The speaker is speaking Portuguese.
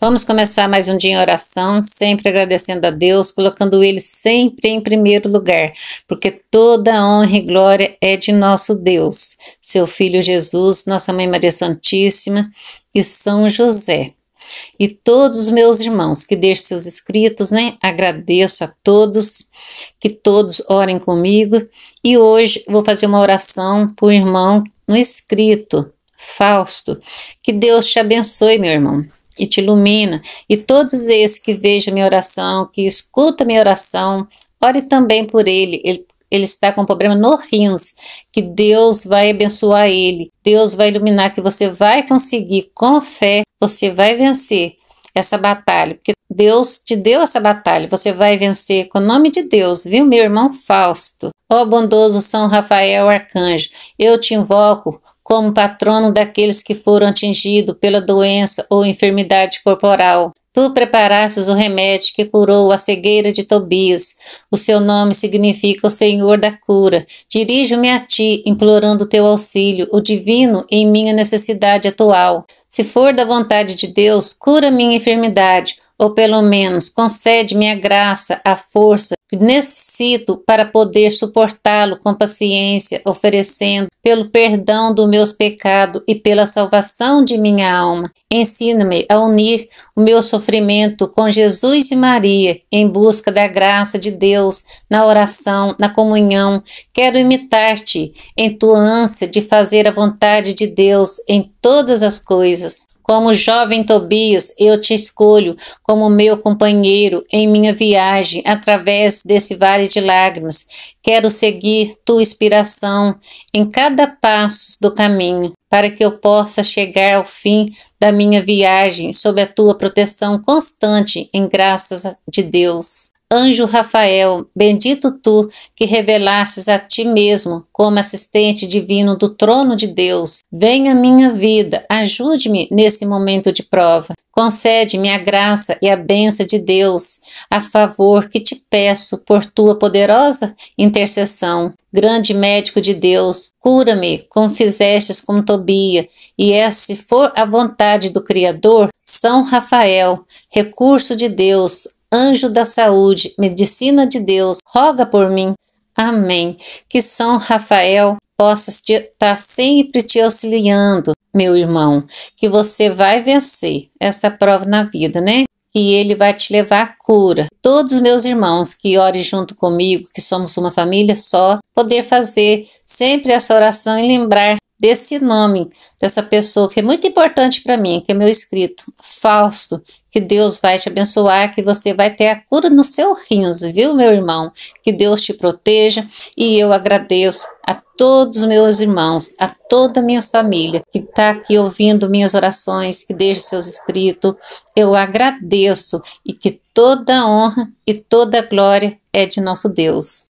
Vamos começar mais um dia em oração, sempre agradecendo a Deus, colocando Ele sempre em primeiro lugar, porque toda honra e glória é de nosso Deus, Seu Filho Jesus, Nossa Mãe Maria Santíssima e São José. E todos os meus irmãos que deixam seus escritos, né? Agradeço a todos, que todos orem comigo. E hoje vou fazer uma oração por irmão no escrito, Fausto. Que Deus te abençoe, meu irmão. E te ilumina, e todos esses que vejam minha oração, que escutam minha oração, ore também por ele. ele. Ele está com problema no rins, que Deus vai abençoar ele, Deus vai iluminar, que você vai conseguir, com fé, você vai vencer essa batalha, porque Deus te deu essa batalha, você vai vencer com o nome de Deus, viu, meu irmão Fausto? Ó bondoso São Rafael Arcanjo, eu te invoco como patrono daqueles que foram atingidos pela doença ou enfermidade corporal. Tu preparastes o remédio que curou a cegueira de Tobias. O seu nome significa o Senhor da cura. Dirijo-me a ti, implorando teu auxílio, o divino, em minha necessidade atual. Se for da vontade de Deus, cura minha enfermidade ou pelo menos concede-me a graça, a força que necessito para poder suportá-lo com paciência, oferecendo pelo perdão dos meus pecados e pela salvação de minha alma. Ensina-me a unir o meu sofrimento com Jesus e Maria em busca da graça de Deus na oração, na comunhão. Quero imitar-te em tua ânsia de fazer a vontade de Deus em todas as coisas. Como jovem Tobias, eu te escolho como meu companheiro em minha viagem através desse vale de lágrimas. Quero seguir tua inspiração em cada passo do caminho, para que eu possa chegar ao fim da minha viagem sob a tua proteção constante em graças de Deus. Anjo Rafael, bendito tu que revelastes a ti mesmo como assistente divino do trono de Deus. Venha minha vida, ajude-me nesse momento de prova. Concede-me a graça e a bênção de Deus, a favor que te peço por tua poderosa intercessão. Grande médico de Deus, cura-me, como fizestes com Tobia, e é, se for a vontade do Criador, São Rafael, recurso de Deus, Anjo da Saúde, Medicina de Deus, roga por mim. Amém. Que São Rafael possa estar tá sempre te auxiliando, meu irmão, que você vai vencer essa prova na vida, né? Que ele vai te levar à cura. Todos os meus irmãos que orem junto comigo, que somos uma família só, poder fazer sempre essa oração e lembrar desse nome, dessa pessoa que é muito importante para mim, que é meu escrito, Fausto, que Deus vai te abençoar, que você vai ter a cura no seu rins, viu, meu irmão? Que Deus te proteja e eu agradeço a todos os meus irmãos, a toda a minha família que está aqui ouvindo minhas orações, que deixa seus inscritos. Eu agradeço e que toda honra e toda glória é de nosso Deus.